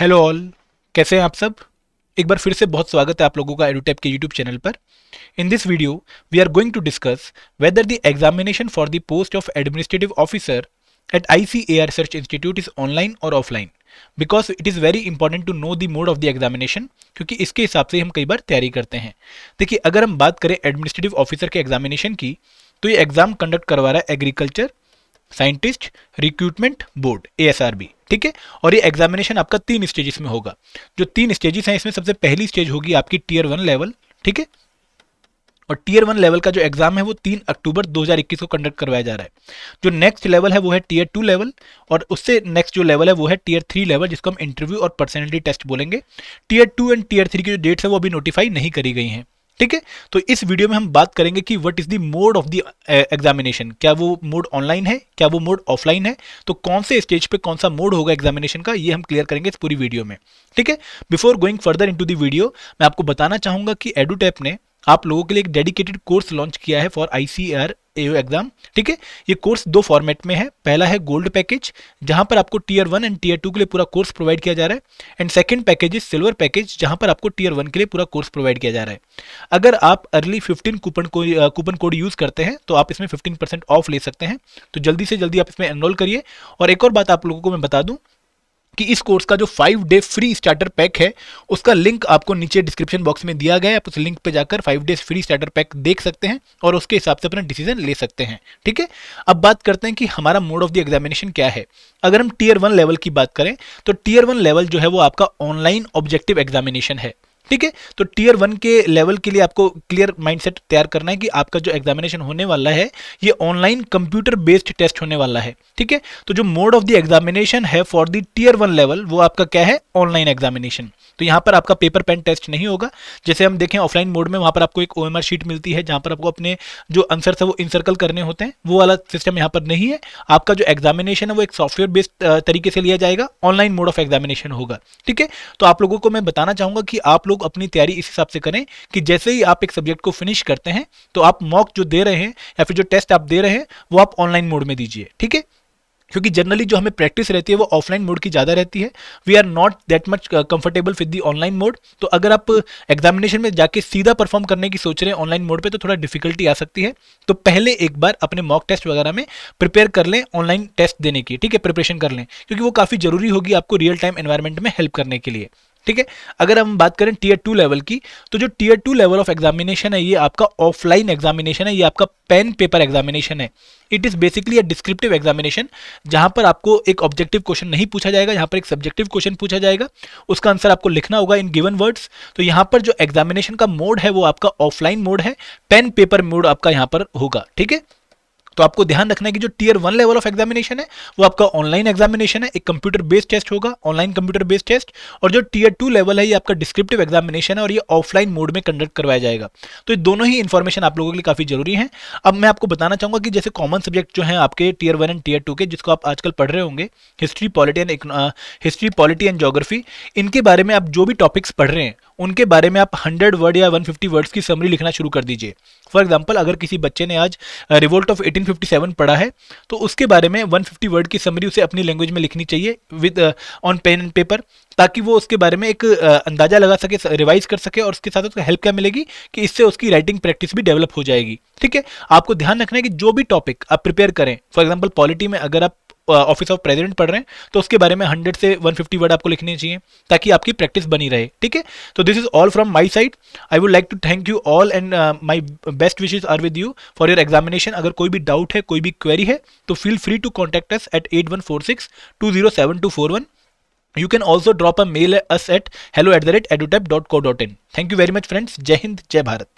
hello all कैसे हैं आप सब एक बार फिर से बहुत स्वागत है आप लोगों का एडुटैप के यूट्यूब चैनल पर in this video we are going to discuss whether the examination for the post of administrative officer at I C A R search institute is online और offline because it is very important to know the mode of the examination क्योंकि इसके हिसाब से हम कई बार तैयारी करते हैं देखिए अगर हम बात करें एडमिनिस्ट्रेटिव ऑफिसर के एग्जामिनेशन की तो ये एग्ज़ाम कंडक्ट करवा रहा है agriculture scientist recruitment board A ठीक है और ये एग्जामिनेशन आपका तीन स्टेजेस में होगा जो तीन स्टेजेस हैं इसमें सबसे पहली स्टेज होगी आपकी टीयर वन लेवल ठीक है और टीयर वन लेवल का जो एग्जाम है वो तीन अक्टूबर 2021 को कंडक्ट करवाया जा रहा है जो नेक्स्ट लेवल है वो है टीयर टू लेवल और उससे नेक्स्ट जो लेवल है वो है टीयर थ्री लेवल जिसको हम इंटरव्यू और पर्सनैलिटी टेस्ट बोलेंगे tier two and tier three की जो डेट्स है वो अभी नोटिफाई नहीं करी गई हैं ठीक है तो इस वीडियो में हम बात करेंगे कि what is the mode of the examination क्या वो मोड ऑनलाइन है क्या वो मोड ऑफलाइन है तो कौन से स्टेज पे कौन सा मोड होगा एग्जामिनेशन का ये हम क्लियर करेंगे इस पूरी वीडियो में ठीक है before going further into the video मैं आपको बताना चाहूंगा कि एडुटेप ने आप लोगों के लिए एक डेडिकेटेड कोर्स लॉन्च किया है फॉर आईसीआर एयू एग्जाम ठीक है ये कोर्स दो फॉर्मेट में है पहला है गोल्ड पैकेज जहां पर आपको tier one and tier two के लिए पूरा कोर्स प्रोवाइड किया जा रहा है and second package is silver package जहां पर आपको टीयर वन के लिए पूरा कोर्स प्रोवाइड किया जा रहा है अगर आप अर्ली फिफ्टीन कूपन को कूपन कोड यूज करते हैं तो आप इसमें फिफ्टीन ऑफ ले सकते हैं तो जल्दी से जल्दी आप इसमें एनरोल करिए और एक और बात आप लोगों को मैं बता दूँ कि इस कोर्स का जो five day free starter pack है उसका लिंक आपको नीचे डिस्क्रिप्शन बॉक्स में दिया गया है आप उस लिंक पर जाकर five days free starter pack देख सकते हैं और उसके हिसाब से अपना डिसीजन ले सकते हैं ठीक है अब बात करते हैं कि हमारा मोड ऑफ द एग्जामिनेशन क्या है अगर हम टीयर वन लेवल की बात करें तो टीयर वन लेवल जो है वो आपका ऑनलाइन ऑब्जेक्टिव एग्जामिनेशन है ठीक है तो टीयर वन के लेवल के लिए आपको क्लियर माइंडसेट तैयार करना है कि आपका जो एग्जामिनेशन होने वाला है ये ऑनलाइन कंप्यूटर बेस्ड टेस्ट होने वाला है ठीक है तो जो मोड ऑफ द एग्जामिनेशन है for the tier one level वो आपका क्या है ऑनलाइन एग्जामिनेशन तो यहाँ पर आपका पेपर पेन टेस्ट नहीं होगा जैसे हम देखें ऑफलाइन मोड में वहाँ पर आपको एक ओ शीट मिलती है जहाँ पर आपको अपने जो आंसर है वो इंसर्कल करने होते हैं वो वाला सिस्टम यहाँ पर नहीं है आपका जो एग्जामिनेशन है वो एक सॉफ्टवेयर बेस्ड तरीके से लिया जाएगा ऑनलाइन मोड ऑफ एग्जामिनेशन होगा ठीक है तो आप लोगों को मैं बताना चाहूंगा कि आप लोग लोग अपनी तैयारी इस हिसाब से करें कि जैसे ही आप एक सब्जेक्ट को फिनिश करते हैं तो आप मॉक जो दे रहे हैं या फिर जो टेस्ट आप दे रहे हैं वो आप ऑनलाइन मोड में दीजिए ठीक है क्योंकि जनरली जो हमें प्रैक्टिस रहती है वो ऑफलाइन मोड की ज़्यादा रहती है we are not that much comfortable with the online mode तो अगर आप एग्जामिनेशन में जाके सीधा परफॉर्म करने की सोच रहे हैं ऑनलाइन मोड पे तो थोड़ा डिफिकल्टी आ सकती है तो पहले एक बार अपने मॉक टेस्ट वगैरह में प्रिपेयर कर लें ऑनलाइन टेस्ट देने की ठीक है प्रिपरेशन कर लें क्योंकि वो काफ़ी जरूरी होगी आपको रियल टाइम एन्वायरमेंट में हेल्प करने के लिए ठीक है अगर हम बात करें टीयर टू लेवल की तो जो tier two level of examination है ये आपका ऑफलाइन एग्जामिनेशन है ये आपका पेन पेपर एग्जामिनेशन है it is basically a descriptive examination जहां पर आपको एक ऑब्जेक्टिव क्वेश्चन नहीं पूछा जाएगा यहाँ पर एक सब्जेक्टिव क्वेश्चन पूछा जाएगा उसका आंसर आपको लिखना होगा इन गिवन वर्ड्स तो यहां पर जो एग्जामिनेशन का मोड है वो आपका ऑफलाइन मोड है पेन पेपर मोड आपका यहां पर होगा ठीक है तो आपको ध्यान रखना है कि जो tier one level of examination है वो आपका ऑनलाइन एग्जामिनेशन है एक कंप्यूटर बेस्ड टेस्ट होगा ऑनलाइन कंप्यूटर बेस्ड टेस्ट और जो टीयर टू लेवल है ये आपका डिस्क्रिप्टिव एग्जामिनेशन है और ये ऑफलाइन मोड में कंडक्ट करवाया जाएगा तो ये दोनों ही इन्फॉर्मेशन आप लोगों के लिए काफी जरूरी है अब मैं आपको बताना चाहूंगा कि जैसे कॉमन सब्जेक्ट जो है आपके tier one and tier two के जिसको आप आजकल पढ़ रहे होंगे history polity and history polity and geography इनके बारे में आप जो भी टॉपिक्स पढ़ रहे हैं उनके बारे में आप हंड्रेड वर्ड या वन फिफ्टी वर्ड्स की समरी लिखना शुरू कर दीजिए फॉर एग्जाम्पल अगर किसी बच्चे ने आज revolt of eighteen fifty seven पढ़ा है तो उसके बारे में वन फिफ्टी वर्ड की समरी उसे अपनी लैंग्वेज में लिखनी चाहिए with on pen and paper ताकि वो उसके बारे में एक uh, अंदाजा लगा सके रिवाइज कर सके और उसके साथ उसको हेल्प क्या मिलेगी कि इससे उसकी राइटिंग प्रैक्टिस भी डेवलप हो जाएगी ठीक है आपको ध्यान रखना है कि जो भी टॉपिक आप प्रिपेयर करें फॉर एग्जाम्पल पॉलिटी में अगर आप ऑफिस ऑफ प्रेजिडेंट पढ़ रहे हैं तो उसके बारे में हंड्रेड से वन फिफ्टी वर्ड आपको लिखने चाहिए ताकि आपकी प्रैक्टिस बनी रहे ठीक है तो this is all from my side I would like to thank you all and my best wishes are with you for your examination अगर कोई भी डाउट है कोई भी क्वेरी है तो feel free to contact us at at one four six two zero seven two four one a mail also at hello at the rate edutap dot co dot in thank you very much friends जय हिंद जय भारत